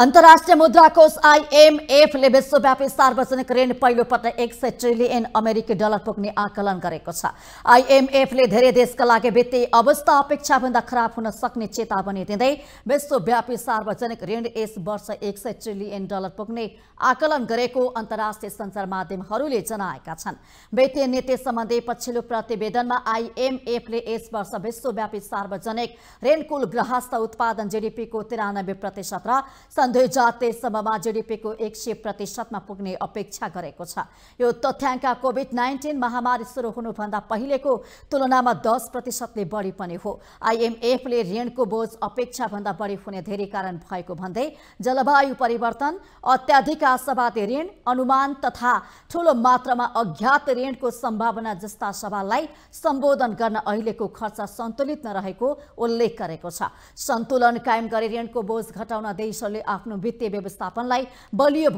अन्तर्राष्ट्रिय मुद्रा कोष आइएमएफले विश्वव्यापी सार्वजनिक ऋण पहिलोपटक एक सय ट्रिलियन अमेरिकी डलर पुग्ने आकलन गरेको छ आइएमएफले धेरै देशका लागि वित्तीय अवस्था अपेक्षाभन्दा खराब हुन सक्ने चेतावनी दिँदै विश्वव्यापी सार्वजनिक ऋण यस वर्ष एक सय ट्रिलियन डलर पुग्ने आकलन गरेको अन्तर्राष्ट्रिय सञ्चार माध्यमहरूले जनाएका छन् वित्तीय नीति सम्बन्धी पछिल्लो प्रतिवेदनमा आइएमएफले यस वर्ष विश्वव्यापी सार्वजनिक ऋण कुल ग्रहस्थ उत्पादन जिडिपीको तिरानब्बे प्रतिशत र दुई झन्डै जातेसम्ममा जिडिपीको एक सय प्रतिशतमा पुग्ने अपेक्षा गरेको छ यो तथ्याङ्क कोभिड नाइन्टिन महामारी सुरु हुनुभन्दा पहिलेको तुलनामा दस प्रतिशतले बढी पनि हो आइएमएफले ऋणको बोझ अपेक्षाभन्दा बढी हुने धेरै कारण भएको भन्दै जलवायु परिवर्तन अत्याधिक आशावादी ऋण अनुमान तथा ठूलो मात्रामा अज्ञात ऋणको सम्भावना जस्ता सवाललाई सम्बोधन गर्न अहिलेको खर्च सन्तुलित नरहेको उल्लेख गरेको छ सन्तुलन कायम गरी ऋणको बोझ घटाउन देशहरूले आफ्नो वित्तीय व्यवस्थापनलाई बलियो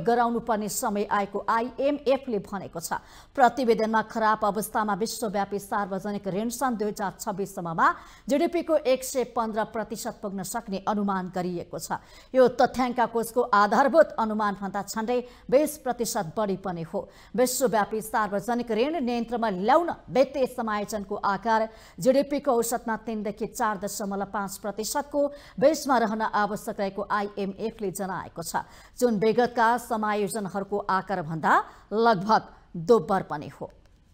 पर्ने समय आएको आइएमएफले भनेको छ प्रतिवेदनमा खराब अवस्थामा विश्वव्यापी सार्वजनिक ऋण सन् दुई हजार छब्बिससम्ममा जिडिपीको एक सय पन्ध्र प्रतिशत पुग्न सक्ने अनुमान गरिएको छ यो तथ्याङ्क कोषको आधारभूत अनुमानभन्दा झन्डै बिस प्रतिशत बढी पनि हो विश्वव्यापी सार्वजनिक ऋण नियन्त्रणमा ल्याउन वित्तीय समायोजनको आकार जिडिपीको औसतमा तिनदेखि चार दशमलव पाँच प्रतिशतको बेसमा रहन आवश्यक रहेको आइएमएफ आयोगले जनाएको छ जुन विगतका समायोजनहरूको आकारभन्दा लगभग दोब्बर पनि हो